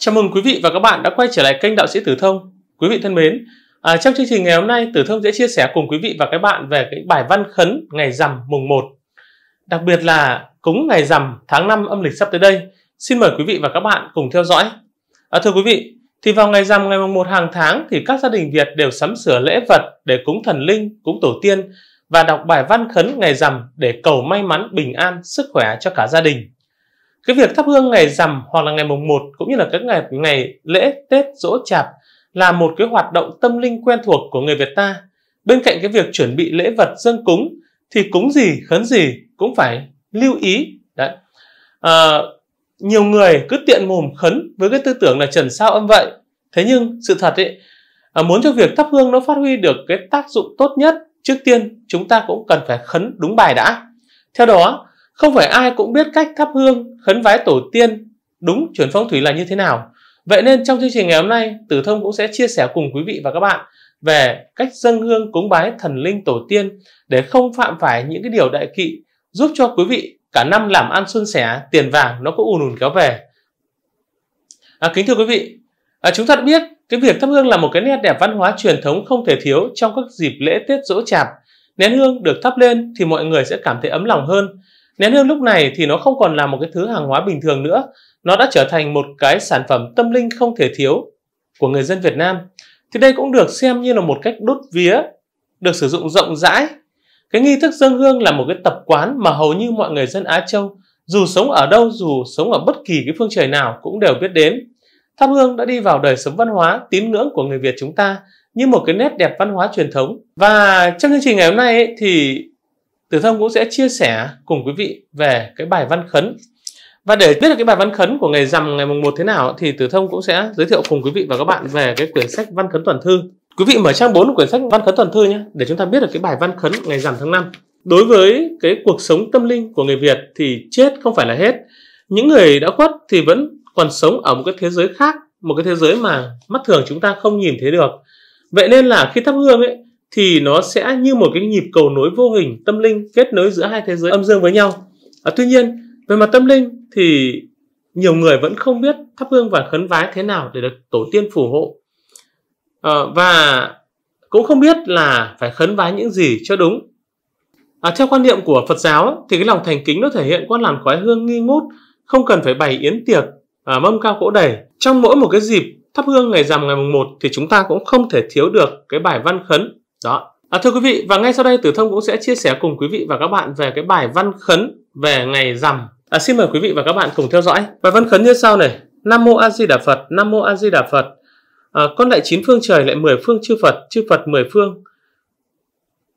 Chào mừng quý vị và các bạn đã quay trở lại kênh Đạo sĩ Tử Thông. Quý vị thân mến, à, trong chương trình ngày hôm nay Tử Thông sẽ chia sẻ cùng quý vị và các bạn về cái bài văn khấn ngày rằm mùng 1. Đặc biệt là cúng ngày rằm tháng 5 âm lịch sắp tới đây. Xin mời quý vị và các bạn cùng theo dõi. À, thưa quý vị, thì vào ngày rằm ngày mùng 1 hàng tháng thì các gia đình Việt đều sắm sửa lễ vật để cúng thần linh, cúng tổ tiên và đọc bài văn khấn ngày rằm để cầu may mắn, bình an, sức khỏe cho cả gia đình cái việc thắp hương ngày rằm hoặc là ngày mùng 1 cũng như là các ngày ngày lễ Tết Dỗ Chạp là một cái hoạt động tâm linh quen thuộc của người Việt ta. Bên cạnh cái việc chuẩn bị lễ vật dân cúng thì cúng gì khấn gì cũng phải lưu ý. Đấy. À, nhiều người cứ tiện mồm khấn với cái tư tưởng là trần sao âm vậy. Thế nhưng sự thật ấy, à, muốn cho việc thắp hương nó phát huy được cái tác dụng tốt nhất, trước tiên chúng ta cũng cần phải khấn đúng bài đã. Theo đó, không phải ai cũng biết cách thắp hương, khấn vái tổ tiên đúng chuẩn phong thủy là như thế nào. Vậy nên trong chương trình ngày hôm nay, Tử Thông cũng sẽ chia sẻ cùng quý vị và các bạn về cách dâng hương cúng bái thần linh tổ tiên để không phạm phải những cái điều đại kỵ giúp cho quý vị cả năm làm ăn xuân sẻ, tiền vàng nó có ùn ùn kéo về. À, kính thưa quý vị, à, chúng ta đã biết cái việc thắp hương là một cái nét đẹp văn hóa truyền thống không thể thiếu trong các dịp lễ Tết dỗ chạp. Nén hương được thắp lên thì mọi người sẽ cảm thấy ấm lòng hơn Nén hương lúc này thì nó không còn là một cái thứ hàng hóa bình thường nữa, nó đã trở thành một cái sản phẩm tâm linh không thể thiếu của người dân Việt Nam. Thì đây cũng được xem như là một cách đốt vía, được sử dụng rộng rãi. Cái nghi thức dân hương là một cái tập quán mà hầu như mọi người dân Á Châu, dù sống ở đâu, dù sống ở bất kỳ cái phương trời nào cũng đều biết đến. Thắp hương đã đi vào đời sống văn hóa, tín ngưỡng của người Việt chúng ta như một cái nét đẹp văn hóa truyền thống. Và trong chương trình ngày hôm nay ấy, thì Tử Thông cũng sẽ chia sẻ cùng quý vị về cái bài văn khấn. Và để biết được cái bài văn khấn của ngày rằm ngày mùng 1 thế nào thì Tử Thông cũng sẽ giới thiệu cùng quý vị và các bạn về cái quyển sách Văn khấn toàn thư. Quý vị mở trang 4 của quyển sách Văn khấn toàn thư nhé để chúng ta biết được cái bài văn khấn ngày rằm tháng 5. Đối với cái cuộc sống tâm linh của người Việt thì chết không phải là hết. Những người đã khuất thì vẫn còn sống ở một cái thế giới khác, một cái thế giới mà mắt thường chúng ta không nhìn thấy được. Vậy nên là khi thắp hương ấy thì nó sẽ như một cái nhịp cầu nối vô hình tâm linh kết nối giữa hai thế giới âm dương với nhau à, tuy nhiên về mặt tâm linh thì nhiều người vẫn không biết thắp hương và khấn vái thế nào để được tổ tiên phù hộ à, và cũng không biết là phải khấn vái những gì cho đúng à, theo quan niệm của Phật giáo thì cái lòng thành kính nó thể hiện qua làn khói hương nghi ngút không cần phải bày yến tiệc à, mâm cao cỗ đầy trong mỗi một cái dịp thắp hương ngày rằm ngày mùng một thì chúng ta cũng không thể thiếu được cái bài văn khấn đó à, thưa quý vị và ngay sau đây tử thông cũng sẽ chia sẻ cùng quý vị và các bạn về cái bài văn khấn về ngày rằm à, xin mời quý vị và các bạn cùng theo dõi bài văn khấn như sau này nam mô a di đà phật nam mô a di đà phật à, con lại chín phương trời lại mười phương chư phật chư phật mười phương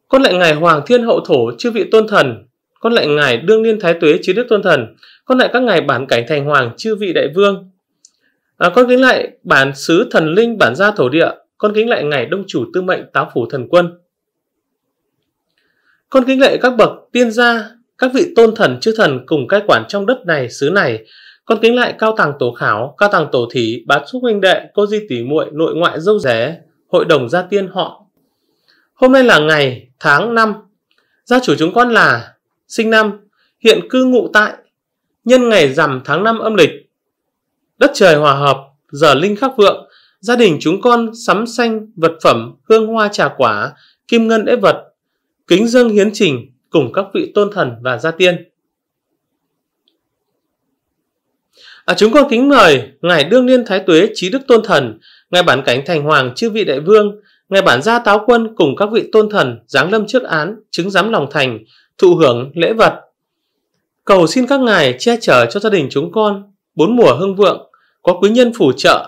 con lại ngài hoàng thiên hậu thổ chư vị tôn thần con lại ngài đương niên thái tuế chư đức tôn thần con lại các ngài bản cảnh thành hoàng chư vị đại vương à, con kính lại bản xứ thần linh bản gia thổ địa con kính lại ngài đông chủ tư mệnh tám phủ thần quân. Con kính lại các bậc tiên gia, các vị tôn thần chư thần cùng cai quản trong đất này, xứ này, con kính lại cao tàng tổ khảo, cao tàng tổ thí, bá xúc huynh đệ, cô di tỷ muội, nội ngoại dâu rẻ, hội đồng gia tiên họ. Hôm nay là ngày tháng năm, gia chủ chúng con là sinh năm, hiện cư ngụ tại nhân ngày rằm tháng năm âm lịch. Đất trời hòa hợp, giờ linh khắc vượng, Gia đình chúng con sắm xanh, vật phẩm, hương hoa trà quả, kim ngân lễ vật, kính dâng hiến trình cùng các vị tôn thần và gia tiên. À, chúng con kính mời Ngài Đương Niên Thái Tuế Trí Đức Tôn Thần, Ngài Bản Cảnh Thành Hoàng Chư Vị Đại Vương, Ngài Bản Gia Táo Quân cùng các vị tôn thần giáng lâm trước án, chứng giám lòng thành, thụ hưởng lễ vật. Cầu xin các ngài che chở cho gia đình chúng con, bốn mùa hưng vượng, có quý nhân phù trợ,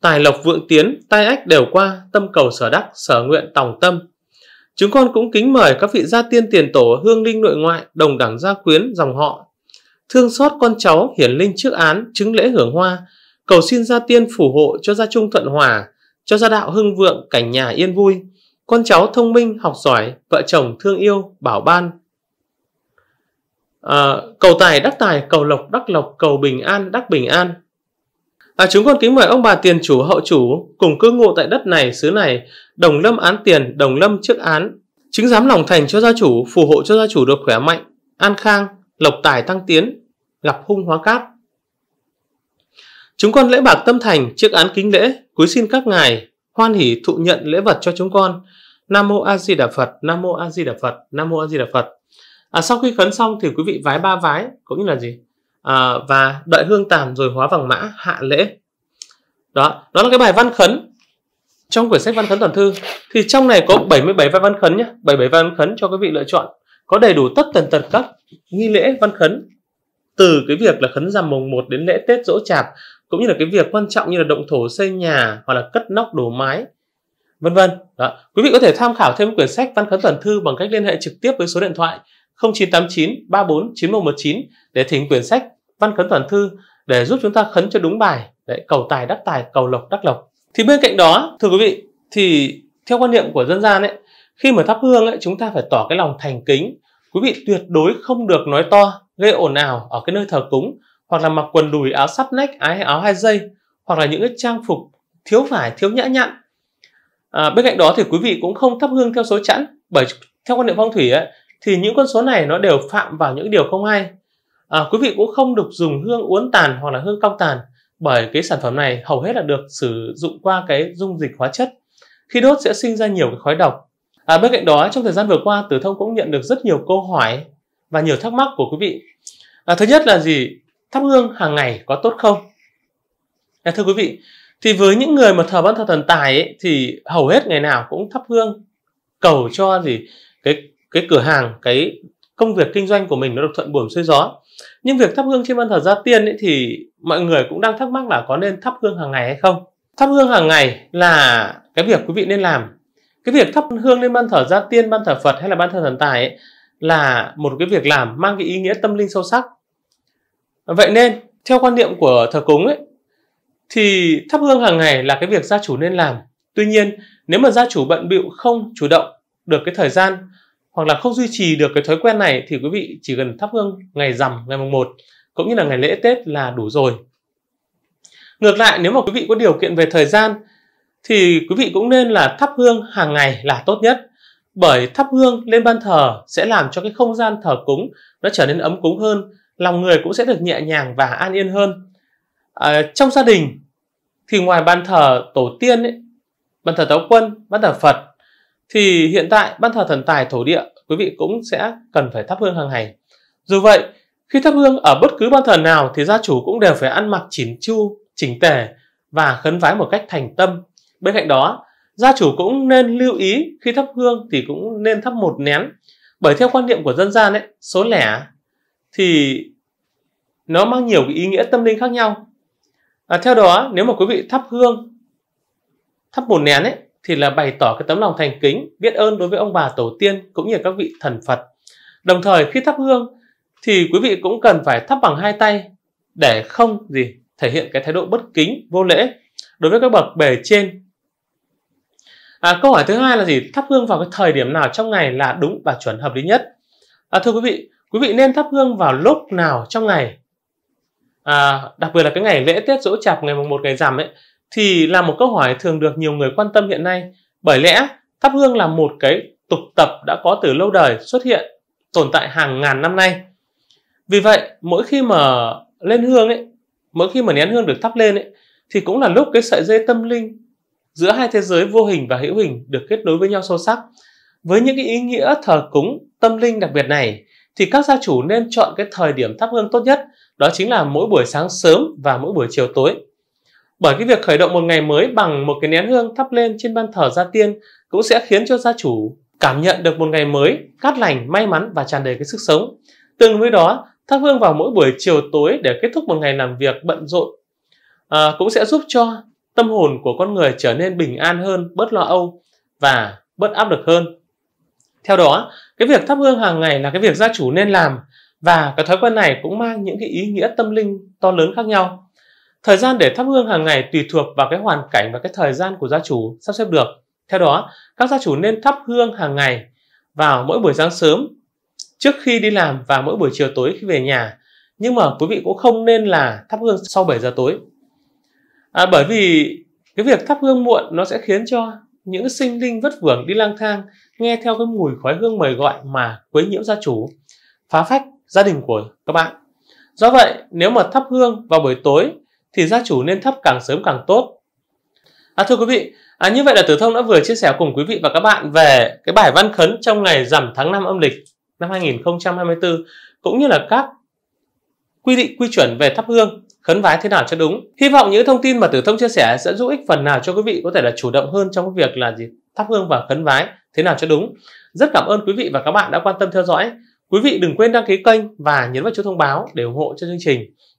tài lộc vượng tiến, tai ách đều qua, tâm cầu sở đắc, sở nguyện tòng tâm. Chúng con cũng kính mời các vị gia tiên tiền tổ hương linh nội ngoại, đồng đẳng gia quyến, dòng họ. Thương xót con cháu, hiển linh trước án, chứng lễ hưởng hoa, cầu xin gia tiên phù hộ cho gia trung thuận hòa, cho gia đạo hưng vượng, cảnh nhà yên vui. Con cháu thông minh, học giỏi, vợ chồng thương yêu, bảo ban. À, cầu tài đắc tài, cầu lộc đắc lộc, cầu bình an đắc bình an. À, chúng con kính mời ông bà tiền chủ hậu chủ cùng cư ngụ tại đất này xứ này đồng lâm án tiền đồng lâm trước án chứng giám lòng thành cho gia chủ phù hộ cho gia chủ được khỏe mạnh an khang lộc tài tăng tiến gặp hung hóa cát chúng con lễ bạc tâm thành trước án kính lễ cúi xin các ngài hoan hỷ thụ nhận lễ vật cho chúng con nam mô a di đà phật nam mô a di đà phật nam mô a di đà phật à, sau khi khấn xong thì quý vị vái ba vái cũng như là gì à, và đợi hương tàn rồi hóa vàng mã hạ lễ đó đó là cái bài văn khấn trong quyển sách văn khấn toàn thư thì trong này có 77 bài văn khấn nhé 77 văn khấn cho quý vị lựa chọn có đầy đủ tất tần tật các nghi lễ văn khấn từ cái việc là khấn rằm mùng 1 đến lễ Tết dỗ chạp cũng như là cái việc quan trọng như là động thổ xây nhà hoặc là cất nóc đổ mái vân vân. Đó. Quý vị có thể tham khảo thêm quyển sách Văn khấn toàn thư bằng cách liên hệ trực tiếp với số điện thoại 0989 34 9119 để thỉnh quyển sách văn khấn toàn thư để giúp chúng ta khấn cho đúng bài để cầu tài đắc tài cầu lộc đắc lộc thì bên cạnh đó thưa quý vị thì theo quan niệm của dân gian ấy khi mà thắp hương ấy chúng ta phải tỏ cái lòng thành kính quý vị tuyệt đối không được nói to gây ồn ào ở cái nơi thờ cúng hoặc là mặc quần đùi áo sắt nách ái áo hai dây hoặc là những cái trang phục thiếu vải thiếu nhã nhặn à, bên cạnh đó thì quý vị cũng không thắp hương theo số chẵn bởi theo quan niệm phong thủy ấy, thì những con số này nó đều phạm vào những điều không hay à, quý vị cũng không được dùng hương uốn tàn hoặc là hương cong tàn bởi cái sản phẩm này hầu hết là được sử dụng qua cái dung dịch hóa chất khi đốt sẽ sinh ra nhiều cái khói độc à, bên cạnh đó trong thời gian vừa qua tử thông cũng nhận được rất nhiều câu hỏi và nhiều thắc mắc của quý vị à, thứ nhất là gì thắp hương hàng ngày có tốt không à, thưa quý vị thì với những người mà thờ ban thờ thần tài ấy, thì hầu hết ngày nào cũng thắp hương cầu cho gì cái cái cửa hàng cái công việc kinh doanh của mình nó được thuận buồm xuôi gió nhưng việc thắp hương trên ban thờ gia tiên ấy thì mọi người cũng đang thắc mắc là có nên thắp hương hàng ngày hay không thắp hương hàng ngày là cái việc quý vị nên làm cái việc thắp hương lên ban thờ gia tiên ban thờ phật hay là ban thờ thần tài ấy, là một cái việc làm mang cái ý nghĩa tâm linh sâu sắc vậy nên theo quan niệm của thờ cúng ấy thì thắp hương hàng ngày là cái việc gia chủ nên làm tuy nhiên nếu mà gia chủ bận bịu không chủ động được cái thời gian hoặc là không duy trì được cái thói quen này thì quý vị chỉ cần thắp hương ngày rằm ngày mùng 1 cũng như là ngày lễ Tết là đủ rồi. Ngược lại nếu mà quý vị có điều kiện về thời gian thì quý vị cũng nên là thắp hương hàng ngày là tốt nhất bởi thắp hương lên ban thờ sẽ làm cho cái không gian thờ cúng nó trở nên ấm cúng hơn, lòng người cũng sẽ được nhẹ nhàng và an yên hơn. À, trong gia đình thì ngoài ban thờ tổ tiên ấy, ban thờ táo quân, ban thờ Phật thì hiện tại ban thờ thần tài thổ địa quý vị cũng sẽ cần phải thắp hương hàng ngày. Dù vậy, khi thắp hương ở bất cứ ban thờ nào thì gia chủ cũng đều phải ăn mặc chỉn chu, chỉnh tề và khấn vái một cách thành tâm. Bên cạnh đó, gia chủ cũng nên lưu ý khi thắp hương thì cũng nên thắp một nén. Bởi theo quan niệm của dân gian ấy, số lẻ thì nó mang nhiều cái ý nghĩa tâm linh khác nhau. À, theo đó, nếu mà quý vị thắp hương, thắp một nén ấy thì là bày tỏ cái tấm lòng thành kính, biết ơn đối với ông bà tổ tiên cũng như các vị thần Phật. Đồng thời khi thắp hương thì quý vị cũng cần phải thắp bằng hai tay để không gì thể hiện cái thái độ bất kính, vô lễ đối với các bậc bề trên. À, câu hỏi thứ hai là gì? Thắp hương vào cái thời điểm nào trong ngày là đúng và chuẩn hợp lý nhất? À, thưa quý vị, quý vị nên thắp hương vào lúc nào trong ngày? À, đặc biệt là cái ngày lễ Tết Dỗ Chạp ngày mùng 1 ngày rằm ấy thì là một câu hỏi thường được nhiều người quan tâm hiện nay. Bởi lẽ thắp hương là một cái tục tập đã có từ lâu đời xuất hiện tồn tại hàng ngàn năm nay. Vì vậy, mỗi khi mà lên hương ấy, mỗi khi mà nén hương được thắp lên ấy thì cũng là lúc cái sợi dây tâm linh giữa hai thế giới vô hình và hữu hình được kết nối với nhau sâu sắc. Với những cái ý nghĩa thờ cúng tâm linh đặc biệt này thì các gia chủ nên chọn cái thời điểm thắp hương tốt nhất, đó chính là mỗi buổi sáng sớm và mỗi buổi chiều tối. Bởi cái việc khởi động một ngày mới bằng một cái nén hương thắp lên trên ban thờ gia tiên cũng sẽ khiến cho gia chủ cảm nhận được một ngày mới cát lành, may mắn và tràn đầy cái sức sống. Tương với đó, thắp hương vào mỗi buổi chiều tối để kết thúc một ngày làm việc bận rộn à, cũng sẽ giúp cho tâm hồn của con người trở nên bình an hơn, bớt lo âu và bớt áp lực hơn. Theo đó, cái việc thắp hương hàng ngày là cái việc gia chủ nên làm và cái thói quen này cũng mang những cái ý nghĩa tâm linh to lớn khác nhau. Thời gian để thắp hương hàng ngày tùy thuộc vào cái hoàn cảnh và cái thời gian của gia chủ sắp xếp được. Theo đó, các gia chủ nên thắp hương hàng ngày vào mỗi buổi sáng sớm trước khi đi làm và mỗi buổi chiều tối khi về nhà. Nhưng mà quý vị cũng không nên là thắp hương sau 7 giờ tối. À, bởi vì cái việc thắp hương muộn nó sẽ khiến cho những sinh linh vất vưởng đi lang thang nghe theo cái mùi khói hương mời gọi mà quấy nhiễu gia chủ, phá phách gia đình của các bạn. Do vậy, nếu mà thắp hương vào buổi tối thì gia chủ nên thấp càng sớm càng tốt. À, thưa quý vị, à, như vậy là Tử Thông đã vừa chia sẻ cùng quý vị và các bạn về cái bài văn khấn trong ngày rằm tháng 5 âm lịch năm 2024 cũng như là các quy định quy chuẩn về thắp hương khấn vái thế nào cho đúng. Hy vọng những thông tin mà Tử Thông chia sẻ sẽ giúp ích phần nào cho quý vị có thể là chủ động hơn trong việc là gì thắp hương và khấn vái thế nào cho đúng. Rất cảm ơn quý vị và các bạn đã quan tâm theo dõi. Quý vị đừng quên đăng ký kênh và nhấn vào chuông thông báo để ủng hộ cho chương trình.